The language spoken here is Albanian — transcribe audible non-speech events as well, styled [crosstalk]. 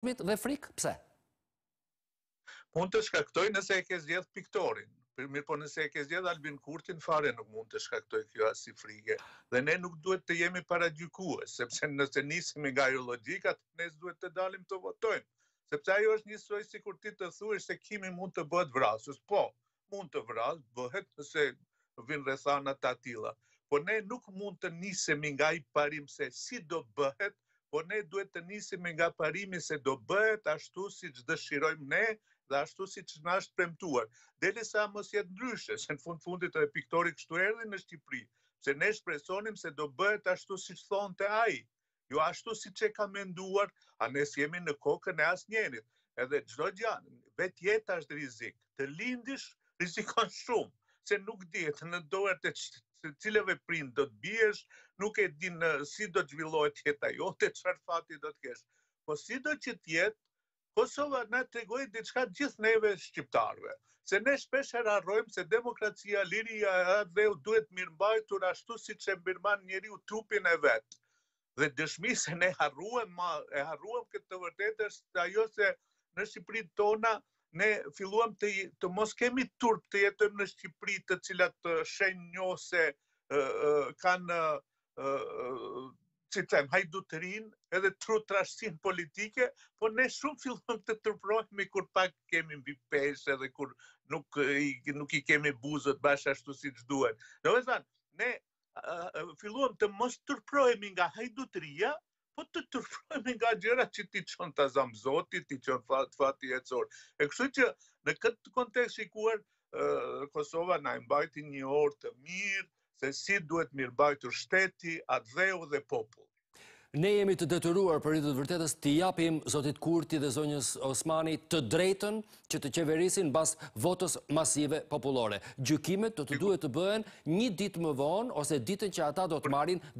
shmit dhe frikë, pse? Mund të shkaktoj nëse e ke zjedh piktorin. Mirë po nëse e ke zjedh Albin Kurtin fare nuk mund të shkaktoj kjo asë si frike. Dhe ne nuk duhet të jemi paradjukue, sepse nëse nisim nga jo logikat, ne duhet të dalim të votojmë. Sepse ajo është një soj si kur ti të thuish se kimi mund të bëhet vrasës. Po, mund të vrasë, bëhet nëse vinë rethana të atila. Po ne nuk mund të nisemi nga i parim se si do bëhet, por ne duhet të nisim nga parimi se do bëhet ashtu si që dëshirojmë ne dhe ashtu si që në ashtë premtuar. Dele sa mos jetë ndryshe, se në fund fundit e piktori kështu erdi në Shqipëri, se ne shpresonim se do bëhet ashtu si që thonë të ajë, jo ashtu si që ka menduar, a ne si jemi në kokën e asë njenit. Edhe gjdo gjanë, vet jetë është rizik, të lindish rizikon shumë, se nuk dhjetë në dohet të cileve prindë do të biesh, nuk e din si do të zhvillohet jeta jote, [laughs] çfarë fati do të kesh. Po si do që të jetë, Kosova na tregoi diçka gjithë neve shqiptarëve. Se ne shpesh e harrojmë se demokracia, liria e dheu duhet mirëmbajtur ashtu siç e mirëmban njeriu trupin e vet. Dhe dëshmi se ne harruem e harruem këtë të vërtetë është ajo se në Shqipërinë tona ne filluam të, të mos kemi turp të jetëm në Shqipëri të cilat shenjë një se kanë si të temë hajduterin edhe tru trashtin politike, po ne shumë filluam të tërprojme kur pak kemi mbi pesë edhe kur nuk, nuk i kemi buzët bashkë ashtu si që duhet. Në vezan, ne uh, filluam të mos tërprojme nga hajduteria, po të tërpërën nga gjera që ti qënë të zamëzotit, ti qënë fat, fati e cërë. E kështë që në këtë kontekst i Kosova në imbajti një orë të mirë, dhe si duhet mirë bajtë shteti, atë dhe popu. Ne jemi të detyruar për rritë të vërtetës të japim Zotit Kurti dhe Zonjës Osmani të drejtën që të qeverisin bas votës masive populore. Gjukimet të të duhet të bëhen një ditë më vonë ose ditën që ata do të marin